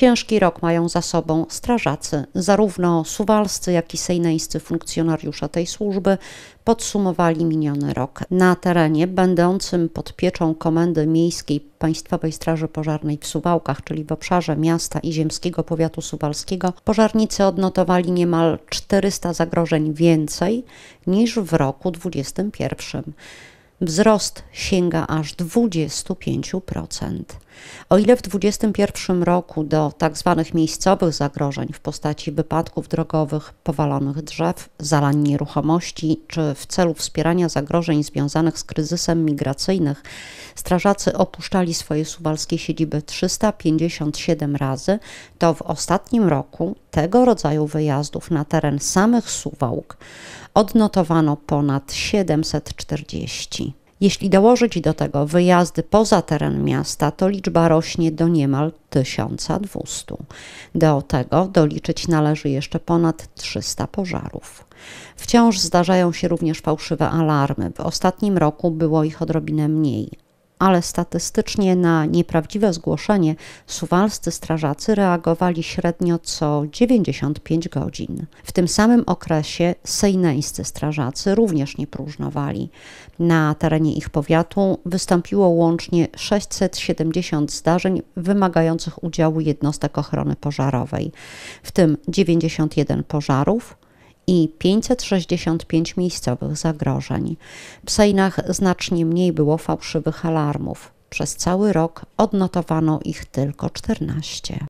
Ciężki rok mają za sobą strażacy, zarówno suwalscy, jak i sejneńscy funkcjonariusze tej służby podsumowali miniony rok. Na terenie będącym pod pieczą Komendy Miejskiej Państwowej Straży Pożarnej w Suwałkach, czyli w obszarze miasta i ziemskiego powiatu suwalskiego, pożarnicy odnotowali niemal 400 zagrożeń więcej niż w roku 2021. Wzrost sięga aż 25%. O ile w 2021 roku do tzw. Tak miejscowych zagrożeń w postaci wypadków drogowych, powalonych drzew, zalań nieruchomości czy w celu wspierania zagrożeń związanych z kryzysem migracyjnych strażacy opuszczali swoje suwalskie siedziby 357 razy, to w ostatnim roku tego rodzaju wyjazdów na teren samych Suwałk odnotowano ponad 740. Jeśli dołożyć do tego wyjazdy poza teren miasta, to liczba rośnie do niemal 1200. Do tego doliczyć należy jeszcze ponad 300 pożarów. Wciąż zdarzają się również fałszywe alarmy. W ostatnim roku było ich odrobinę mniej ale statystycznie na nieprawdziwe zgłoszenie suwalscy strażacy reagowali średnio co 95 godzin. W tym samym okresie sejneńscy strażacy również nie próżnowali. Na terenie ich powiatu wystąpiło łącznie 670 zdarzeń wymagających udziału jednostek ochrony pożarowej, w tym 91 pożarów, i 565 miejscowych zagrożeń. W Sejnach znacznie mniej było fałszywych alarmów. Przez cały rok odnotowano ich tylko 14.